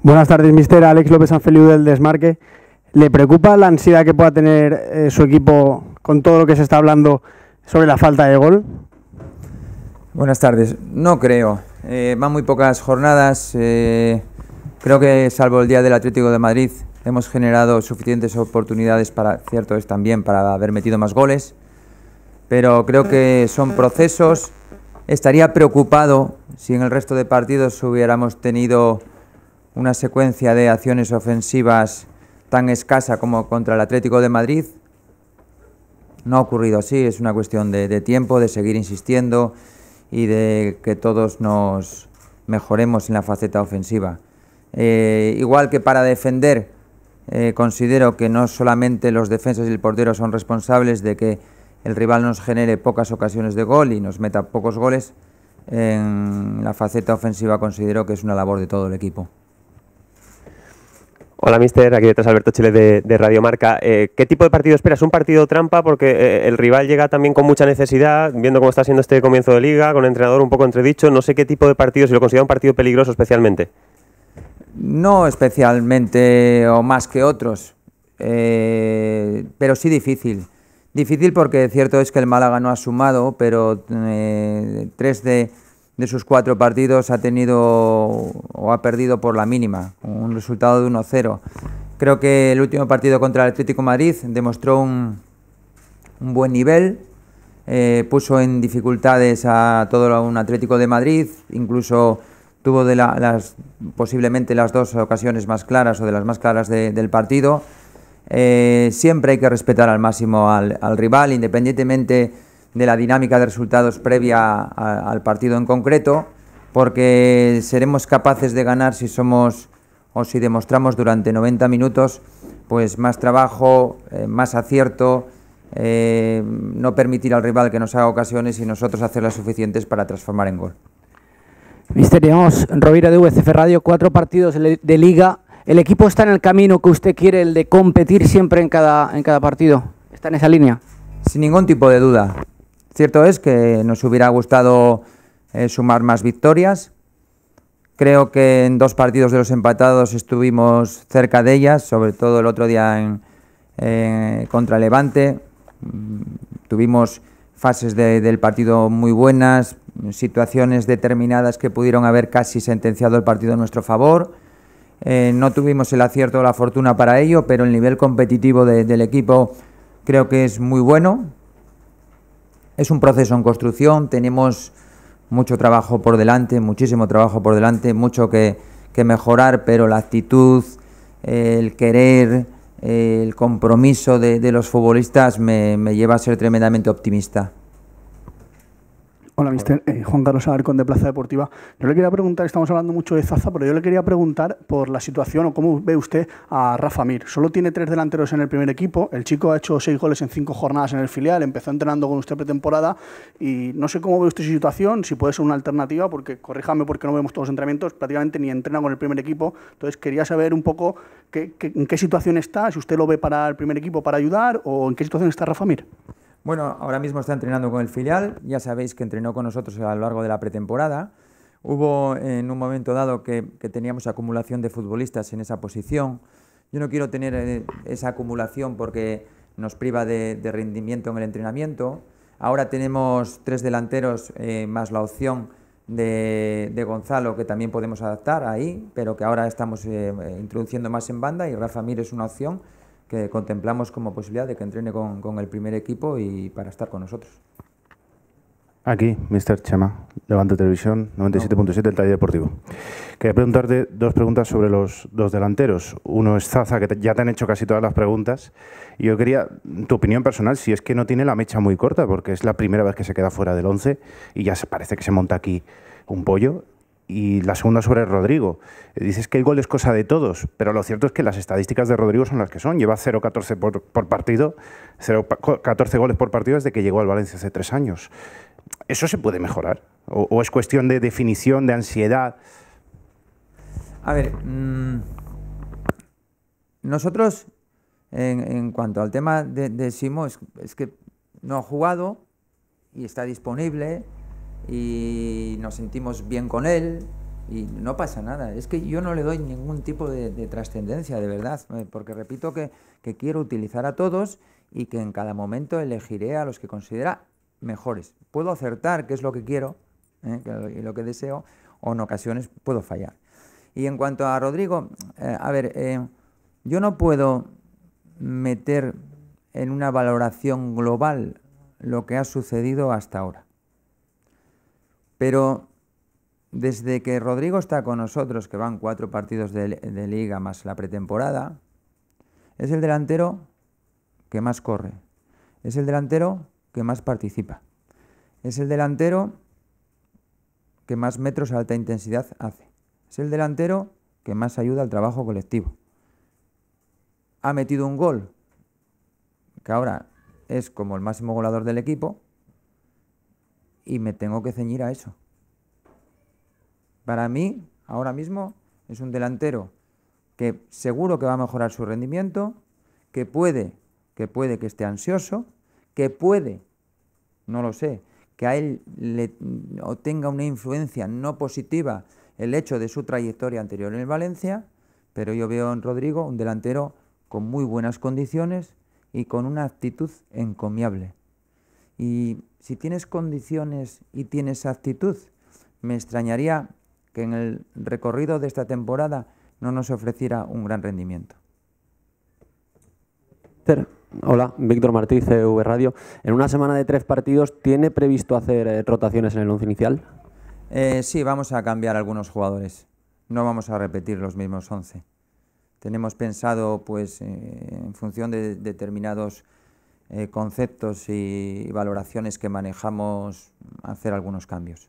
Buenas tardes, mister. Alex López Sanfeliu del Desmarque. ¿Le preocupa la ansiedad que pueda tener eh, su equipo con todo lo que se está hablando sobre la falta de gol? Buenas tardes. No creo. Eh, van muy pocas jornadas. Eh, creo que salvo el día del Atlético de Madrid hemos generado suficientes oportunidades para, cierto es también, para haber metido más goles. Pero creo que son procesos. Estaría preocupado si en el resto de partidos hubiéramos tenido una secuencia de acciones ofensivas tan escasa como contra el Atlético de Madrid. No ha ocurrido así, es una cuestión de, tiempo, de seguir insistiendo y de que todos nos mejoremos en la faceta ofensiva. Eh, igual que para defender, eh, considero que no solamente los defensas y el portero son responsables de que el rival nos genere pocas ocasiones de gol y nos meta pocos goles, en la faceta ofensiva considero que es una labor de todo el equipo. Hola, mister. Aquí detrás Alberto Chile de, de Radio Marca. Eh, ¿Qué tipo de partido esperas? ¿Un partido trampa? Porque eh, el rival llega también con mucha necesidad, viendo cómo está siendo este comienzo de liga, con entrenador un poco entredicho. No sé qué tipo de partido, si lo considera un partido peligroso especialmente. No especialmente o más que otros, eh, pero sí difícil. Difícil porque cierto es que el Málaga no ha sumado, pero 3 de de sus cuatro partidos ha tenido o ha perdido por la mínima, un resultado de 1-0. Creo que el último partido contra el Atlético Madrid demostró un, buen nivel, eh, puso en dificultades a todo un Atlético de Madrid, incluso tuvo posiblemente las dos ocasiones más claras o de las más claras del partido. Eh, siempre hay que respetar al máximo al, al rival, independientemente de la dinámica de resultados previa al partido en concreto, porque seremos capaces de ganar si somos o si demostramos durante 90 minutos pues más trabajo, eh, más acierto, eh, no permitir al rival que nos haga ocasiones y nosotros hacer las suficientes para transformar en gol. Misterios, Rovira de VCF Radio, cuatro partidos de liga. ¿El equipo está en el camino que usted quiere, el de competir siempre en cada, en cada partido? ¿Está en esa línea? Sin ningún tipo de duda. Cierto es que nos hubiera gustado eh, sumar más victorias. Creo que en dos partidos de los empatados estuvimos cerca de ellas, sobre todo el otro día en, eh, contra Levante. Mm, tuvimos fases del partido muy buenas, situaciones determinadas que pudieron haber casi sentenciado el partido a nuestro favor. Eh, no tuvimos el acierto o la fortuna para ello, pero el nivel competitivo del equipo creo que es muy bueno. Es un proceso en construcción, tenemos mucho trabajo por delante, muchísimo trabajo por delante, mucho que, mejorar, pero la actitud, el querer, el compromiso de, los futbolistas me lleva a ser tremendamente optimista. Hola, mister. Eh, Juan Carlos Alarcón de Plaza Deportiva. Yo le quería preguntar, estamos hablando mucho de Zaza, pero yo le quería preguntar por la situación o cómo ve usted a Rafa Mir. Solo tiene tres delanteros en el primer equipo. El chico ha hecho seis goles en cinco jornadas en el filial, empezó entrenando con usted pretemporada y no sé cómo ve usted su situación, si puede ser una alternativa, porque corríjame porque no vemos todos los entrenamientos, prácticamente ni entrena con el primer equipo. Entonces quería saber un poco en qué situación está, si usted lo ve para el primer equipo para ayudar o en qué situación está Rafa Mir. Bueno, ahora mismo está entrenando con el filial, ya sabéis que entrenó con nosotros a lo largo de la pretemporada. Hubo en un momento dado que, teníamos acumulación de futbolistas en esa posición. Yo no quiero tener eh, esa acumulación porque nos priva de, rendimiento en el entrenamiento. Ahora tenemos tres delanteros eh, más la opción de, Gonzalo que también podemos adaptar ahí, pero que ahora estamos eh, introduciendo más en banda y Rafa Mir es una opción que contemplamos como posibilidad de que entrene con, el primer equipo y para estar con nosotros. Aquí, Mr. Chema, Levante Televisión, 97.7, el taller deportivo. Quería preguntarte dos preguntas sobre los dos delanteros. Uno es Zaza, que ya te han hecho casi todas las preguntas. Y yo quería tu opinión personal, si es que no tiene la mecha muy corta, porque es la primera vez que se queda fuera del 11 y ya se, parece que se monta aquí un pollo y la segunda sobre Rodrigo. Eh, dices que el gol es cosa de todos, pero lo cierto es que las estadísticas de Rodrigo son las que son. Lleva 0-14 por, partido, 0, 14 goles por partido desde que llegó al Valencia hace tres años. ¿Eso se puede mejorar? ¿O, es cuestión de definición, de ansiedad? A ver, mm, nosotros, en, cuanto al tema de, Simo, es, es que no ha jugado y está disponible y nos sentimos bien con él y no pasa nada. Es que yo no le doy ningún tipo de, trascendencia, de verdad, eh, porque repito que, quiero utilizar a todos y que en cada momento elegiré a los que considera mejores. Puedo acertar, que es lo que quiero eh, y lo que deseo, o en ocasiones puedo fallar. Y en cuanto a Rodrigo, eh, a ver, yo no puedo meter en una valoración global lo que ha sucedido hasta ahora. Pero desde que Rodrigo está con nosotros, que van cuatro partidos de, liga más la pretemporada, es el delantero que más corre, es el delantero que más participa, es el delantero que más metros a alta intensidad hace, es el delantero que más ayuda al trabajo colectivo. Ha metido un gol, que ahora es como el máximo goleador del equipo, y me tengo que ceñir a eso. Para mí, ahora mismo, es un delantero que seguro que va a mejorar su rendimiento, que puede, que puede que esté ansioso, que puede, no lo sé, que a él le, o tenga una influencia no positiva el hecho de su trayectoria anterior en el Valencia, pero yo veo en Rodrigo un delantero con muy buenas condiciones y con una actitud encomiable. Y si tienes condiciones y tienes actitud, me extrañaría que en el recorrido de esta temporada no nos ofreciera un gran rendimiento. Hola, Víctor Martí, CV Radio. En una semana de tres partidos, ¿tiene previsto hacer eh, rotaciones en el once inicial? Eh, sí, vamos a cambiar algunos jugadores. No vamos a repetir los mismos once. Tenemos pensado, pues, eh, en función de determinados eh, conceptos y valoraciones que manejamos hacer algunos cambios.